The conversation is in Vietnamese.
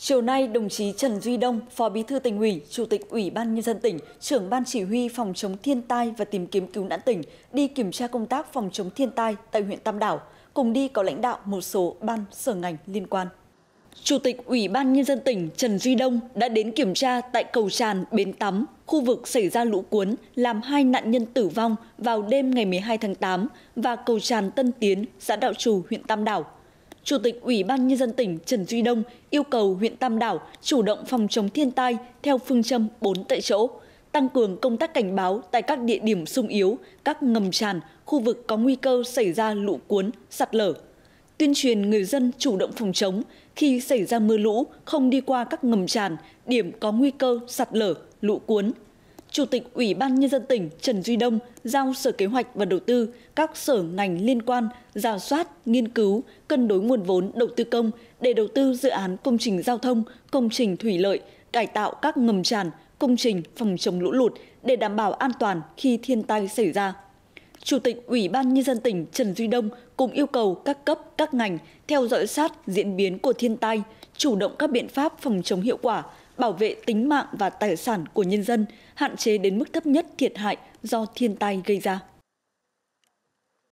Chiều nay, đồng chí Trần Duy Đông, Phó Bí thư tỉnh ủy, Chủ tịch Ủy ban Nhân dân tỉnh, trưởng Ban Chỉ huy Phòng chống thiên tai và tìm kiếm cứu nạn tỉnh đi kiểm tra công tác phòng chống thiên tai tại huyện Tam Đảo, cùng đi có lãnh đạo một số ban sở ngành liên quan. Chủ tịch Ủy ban Nhân dân tỉnh Trần Duy Đông đã đến kiểm tra tại cầu tràn Bến Tắm, khu vực xảy ra lũ cuốn làm hai nạn nhân tử vong vào đêm ngày 12 tháng 8 và cầu tràn Tân Tiến, xã Đạo Trù, huyện Tam Đảo Chủ tịch Ủy ban Nhân dân tỉnh Trần Duy Đông yêu cầu huyện Tam Đảo chủ động phòng chống thiên tai theo phương châm 4 tại chỗ, tăng cường công tác cảnh báo tại các địa điểm sung yếu, các ngầm tràn, khu vực có nguy cơ xảy ra lũ cuốn, sạt lở. Tuyên truyền người dân chủ động phòng chống khi xảy ra mưa lũ không đi qua các ngầm tràn, điểm có nguy cơ sạt lở, lũ cuốn, Chủ tịch Ủy ban Nhân dân tỉnh Trần Duy Đông giao Sở Kế hoạch và Đầu tư, các sở ngành liên quan giả soát, nghiên cứu, cân đối nguồn vốn đầu tư công để đầu tư dự án công trình giao thông, công trình thủy lợi, cải tạo các ngầm tràn, công trình phòng chống lũ lụt để đảm bảo an toàn khi thiên tai xảy ra. Chủ tịch Ủy ban Nhân dân tỉnh Trần Duy Đông cũng yêu cầu các cấp, các ngành theo dõi sát diễn biến của thiên tai, chủ động các biện pháp phòng chống hiệu quả, bảo vệ tính mạng và tài sản của nhân dân, hạn chế đến mức thấp nhất thiệt hại do thiên tai gây ra.